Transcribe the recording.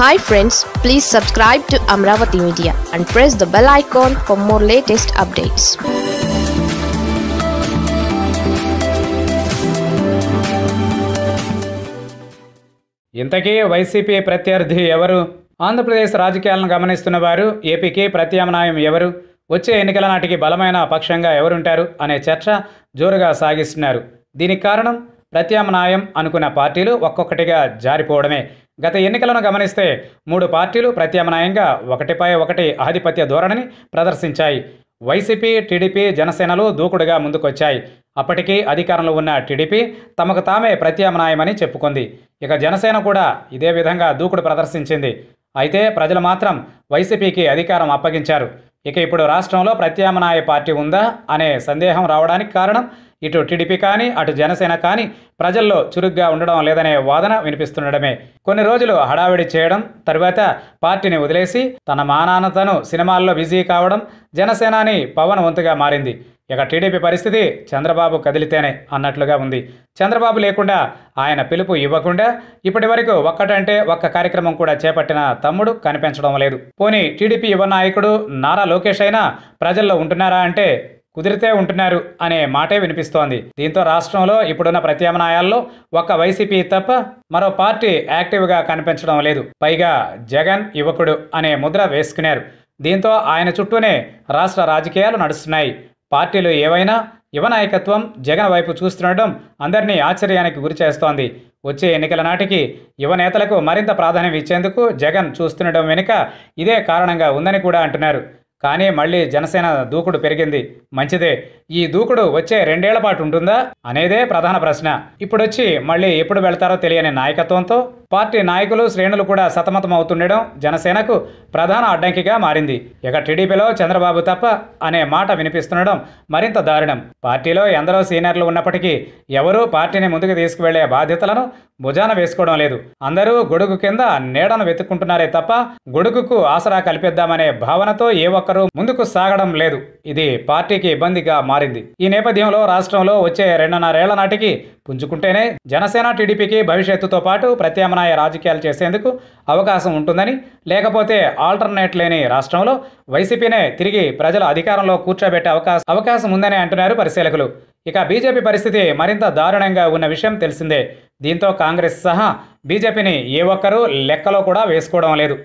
hi friends please subscribe to Amaravati media and press the bell icon for more latest updates ఇంతకీ వైసీపీ ప్రత్యర్థి ఎవరు ఆంధ్రప్రదేశ్ రాజకీయాలను గమనిస్తున్న వారు ఏపీకి ప్రత్యామ్నాయం ఎవరు వచ్చే ఎన్నికల నాటికి బలమైన పక్షంగా ఎవరుంటారు అనే చర్చ జోరుగా సాగిస్తున్నారు దీనికి కారణం ప్రత్యామ్నాయం అనుకున్న పార్టీలు ఒక్కొక్కటిగా జారిపోవడమే గత ఎన్నికలను గమనిస్తే మూడు పార్టీలు ప్రత్యామ్నాయంగా ఒకటిపై ఒకటి ఆధిపత్య ధోరణిని ప్రదర్శించాయి వైసీపీ టీడీపీ జనసేనలు దూకుడుగా ముందుకొచ్చాయి అప్పటికీ అధికారంలో ఉన్న టీడీపీ తమకు తామే ప్రత్యామ్నాయమని చెప్పుకుంది ఇక జనసేన కూడా ఇదే విధంగా దూకుడు ప్రదర్శించింది అయితే ప్రజలు మాత్రం వైసీపీకి అధికారం అప్పగించారు ఇక ఇప్పుడు రాష్ట్రంలో ప్రత్యామ్నాయ పార్టీ ఉందా అనే సందేహం రావడానికి కారణం ఇటు టీడీపీ కానీ అటు జనసేన కానీ ప్రజల్లో చురుగ్గా ఉండడం లేదనే వాదన వినిపిస్తుండడమే కొన్ని రోజులు హడావిడి చేయడం తర్వాత పార్టీని వదిలేసి తన మానాన్నతను సినిమాల్లో బిజీ కావడం జనసేనాని పవన్ వంతుగా మారింది ఇక టీడీపీ పరిస్థితి చంద్రబాబు కదిలితేనే అన్నట్లుగా ఉంది చంద్రబాబు లేకుండా ఆయన పిలుపు ఇవ్వకుండా ఇప్పటి వరకు ఒక్కటంటే ఒక్క కార్యక్రమం కూడా చేపట్టిన తమ్ముడు కనిపించడం లేదు పోనీ టీడీపీ యువ నాయకుడు నారా లోకేష్ అయినా ప్రజల్లో ఉంటున్నారా అంటే కుదిరితే ఉంటున్నారు అనే మాటే వినిపిస్తోంది దీంతో రాష్ట్రంలో ఇప్పుడున్న ప్రత్యామ్నాయాల్లో ఒక్క వైసీపీ తప్ప మరో పార్టీ యాక్టివ్గా కనిపించడం లేదు పైగా జగన్ యువకుడు అనే ముద్ర వేసుకున్నారు దీంతో ఆయన చుట్టూనే రాష్ట్ర రాజకీయాలు నడుస్తున్నాయి పార్టీలు ఏవైనా యువ నాయకత్వం జగన్ వైపు చూస్తుండడం అందరినీ ఆశ్చర్యానికి గురి చేస్తోంది వచ్చే ఎన్నికల నాటికి యువ నేతలకు మరింత ప్రాధాన్యం ఇచ్చేందుకు జగన్ చూస్తుండడం వెనుక ఇదే కారణంగా ఉందని కూడా అంటున్నారు కానీ మళ్ళీ జనసేన దూకుడు పెరిగింది మంచిదే ఈ దూకుడు వచ్చే రెండేళ్ల పాటు ఉంటుందా అనేదే ప్రధాన ప్రశ్న ఇప్పుడొచ్చి మళ్ళీ ఎప్పుడు వెళ్తారో తెలియని నాయకత్వంతో పార్టీ నాయకులు శ్రేణులు కూడా సతమతం అవుతుండడం జనసేనకు ప్రధాన అడ్డంకిగా మారింది ఇక టీడీపీలో చంద్రబాబు తప్ప అనే మాట వినిపిస్తుండడం మరింత దారుణం పార్టీలో ఎందరో సీనియర్లు ఉన్నప్పటికీ ఎవరూ పార్టీని ముందుకు తీసుకువెళ్లే బాధ్యతలను భుజాన వేసుకోవడం లేదు అందరూ గొడుగు కింద నీడను వెతుక్కుంటున్నారే తప్ప గొడుగుకు ఆసరా కల్పిద్దామనే భావనతో ఏ ఒక్కరూ ముందుకు సాగడం లేదు ఇది పార్టీకి ఇబ్బందిగా మారింది ఈ నేపథ్యంలో రాష్ట్రంలో వచ్చే రెండున్నరేళ్ల నాటికి పుంజుకుంటేనే జనసేన టీడీపీకి భవిష్యత్తుతో పాటు ప్రత్యామ్నాయ రాజకీయాలు చేసేందుకు అవకాశం ఉంటుందని లేకపోతే ఆల్టర్నేట్ లేని రాష్ట్రంలో వైసీపీనే తిరిగి ప్రజల అధికారంలో కూర్చోబెట్టే అవకాశం అవకాశం ఉందని అంటున్నారు పరిశీలకులు ఇక బీజేపీ పరిస్థితి మరింత దారుణంగా ఉన్న విషయం తెలిసిందే దీంతో కాంగ్రెస్ సహా బీజేపీని ఏ ఒక్కరూ లెక్కలో కూడా వేసుకోవడం లేదు